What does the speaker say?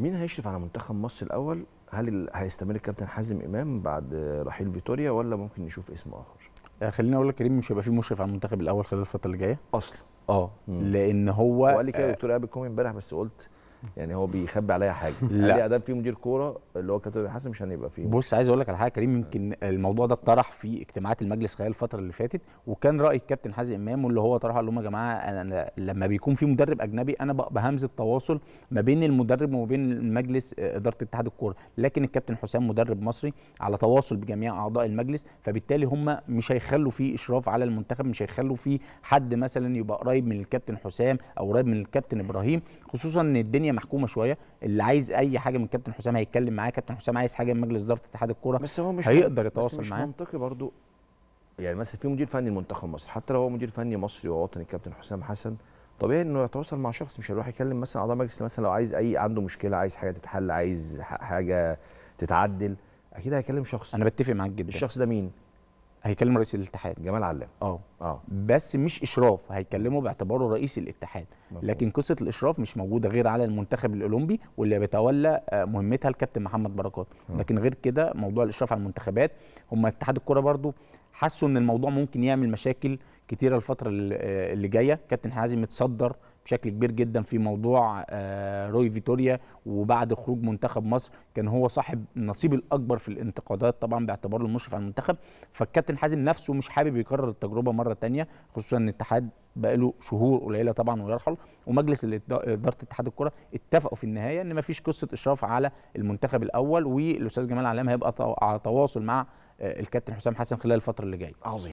مين هيشرف على منتخب مصر الاول هل هيستمر الكابتن حازم امام بعد رحيل فيتوريا ولا ممكن نشوف اسم اخر آه، خليني اقول لك كريم مش هيبقى في مشرف على المنتخب الاول خلال الفتره اللي جايه اصلا اه لان هو وقال لي كده آه، دكتور ايهاب عابد امبارح بس قلت يعني هو بيخبي عليا حاجه لا قال ادام في مدير كوره اللي هو كابتن حسن مش هنبقى فيه بص عايز اقول لك على حاجه كريم يمكن الموضوع ده اتطرح في اجتماعات المجلس خلال الفتره اللي فاتت وكان راي الكابتن حازم امام واللي هو طرحه قال لهم يا جماعه انا لما بيكون في مدرب اجنبي انا بهمز التواصل ما بين المدرب وما بين المجلس آه، اداره اتحاد الكوره لكن الكابتن حسام مدرب مصري على تواصل بجميع اعضاء المجلس فبالتالي هم مش هيخلوا في اشراف على المنتخب مش هيخلوا في حد مثلا يبقى قريب من الكابتن حسام او قريب من الكابتن ابراهيم خصوصا ان الدنيا الدنيا محكومه شويه اللي عايز اي حاجه من كابتن حسام هيتكلم معاه كابتن حسام عايز حاجه من مجلس اداره اتحاد الكوره بس هو مش هيقدر يتواصل معاه مش منطقي برضو يعني مثلا في مدير فني لمنتخب مصر حتى لو هو مدير فني مصري ووطني الكابتن حسام حسن طبيعي انه يتواصل مع شخص مش هيروح يكلم مثلا اعضاء مجلس مثلا لو عايز اي عنده مشكله عايز حاجه تتحل عايز حاجه تتعدل اكيد هيكلم شخص انا بتفق معاك جدا الشخص ده مين هيكلم رئيس الاتحاد جمال علام اه اه بس مش اشراف هيكلمه باعتباره رئيس الاتحاد مفهوم. لكن قصه الاشراف مش موجوده غير على المنتخب الاولمبي واللي بيتولى آه، مهمتها الكابتن محمد بركات لكن غير كده موضوع الاشراف على المنتخبات هم اتحاد الكوره برضو حسوا ان الموضوع ممكن يعمل مشاكل كتيره الفتره آه، اللي جايه كابتن حازم متصدر بشكل كبير جدا في موضوع آه، روي فيتوريا وبعد خروج منتخب مصر كان هو صاحب النصيب الاكبر في الانتقادات طبعا باعتباره المشرف على المنتخب فالكابتن حازم نفسه مش حابب يكرر التجربه مره ثانيه خصوصا ان الاتحاد بقاله شهور قليله طبعا ويرحل ومجلس اداره اتحاد الكره اتفقوا في النهايه ان مفيش قصه اشراف على المنتخب الاول والاستاذ جمال علام هيبقى على تواصل مع آه، الكابتن حسام حسن خلال الفتره اللي جايه عظيم